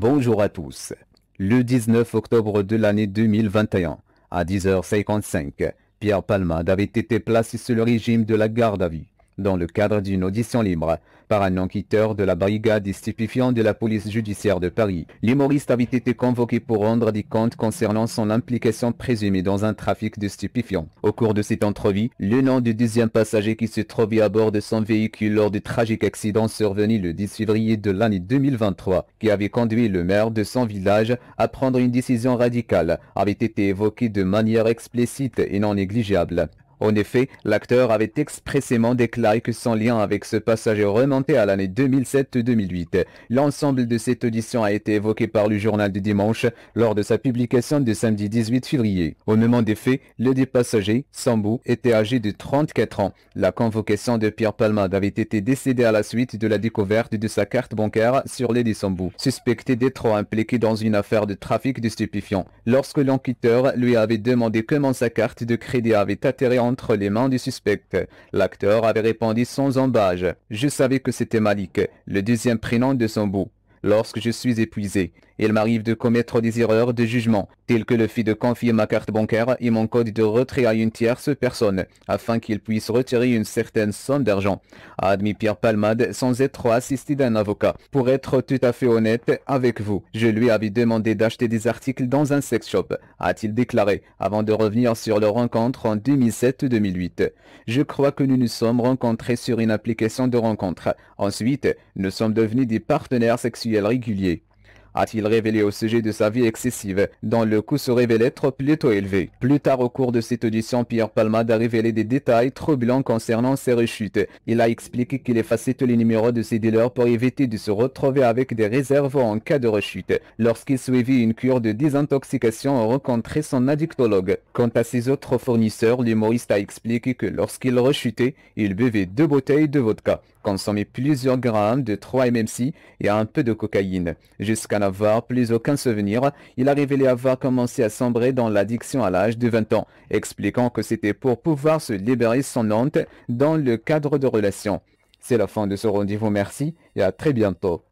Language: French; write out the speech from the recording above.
Bonjour à tous. Le 19 octobre de l'année 2021, à 10h55, Pierre Palmade avait été placé sous le régime de la garde à vue dans le cadre d'une audition libre par un enquêteur de la brigade des stupéfiants de la police judiciaire de Paris. L'humoriste avait été convoqué pour rendre des comptes concernant son implication présumée dans un trafic de stupéfiants. Au cours de cette entrevue, le nom du deuxième passager qui se trouvait à bord de son véhicule lors du tragique accident survenu le 10 février de l'année 2023, qui avait conduit le maire de son village à prendre une décision radicale, avait été évoqué de manière explicite et non négligeable. En effet, l'acteur avait expressément déclaré que son lien avec ce passager remontait à l'année 2007-2008. L'ensemble de cette audition a été évoqué par le journal du dimanche lors de sa publication de samedi 18 février. Au moment des faits, le des passagers, Sambou, était âgé de 34 ans. La convocation de Pierre Palmade avait été décédée à la suite de la découverte de sa carte bancaire sur les Sambou, suspecté d'être impliqué dans une affaire de trafic de stupéfiants. Lorsque l'enquêteur lui avait demandé comment sa carte de crédit avait atterri en entre les mains du suspect. L'acteur avait répondu sans embâge. Je savais que c'était Malik, le deuxième prénom de son bout. Lorsque je suis épuisé, il m'arrive de commettre des erreurs de jugement, telles que le fait de confier ma carte bancaire et mon code de retrait à une tierce personne, afin qu'il puisse retirer une certaine somme d'argent, a admis Pierre Palmade sans être assisté d'un avocat. Pour être tout à fait honnête avec vous, je lui avais demandé d'acheter des articles dans un sex shop, a-t-il déclaré, avant de revenir sur leur rencontre en 2007-2008. Je crois que nous nous sommes rencontrés sur une application de rencontre. Ensuite, nous sommes devenus des partenaires sexuels réguliers a-t-il révélé au sujet de sa vie excessive, dont le coût se révélait trop plutôt élevé. Plus tard au cours de cette audition, Pierre Palmade a révélé des détails troublants concernant ses rechutes. Il a expliqué qu'il effaçait tous les numéros de ses dealers pour éviter de se retrouver avec des réserves en cas de rechute. Lorsqu'il suivit une cure de désintoxication, a rencontré son addictologue. Quant à ses autres fournisseurs, l'humoriste a expliqué que lorsqu'il rechutait, il buvait deux bouteilles de vodka, consommait plusieurs grammes de 3 MMC et un peu de cocaïne, jusqu'à plus aucun souvenir, il a révélé avoir commencé à sombrer dans l'addiction à l'âge de 20 ans, expliquant que c'était pour pouvoir se libérer son honte dans le cadre de relations. C'est la fin de ce rendez-vous, merci et à très bientôt.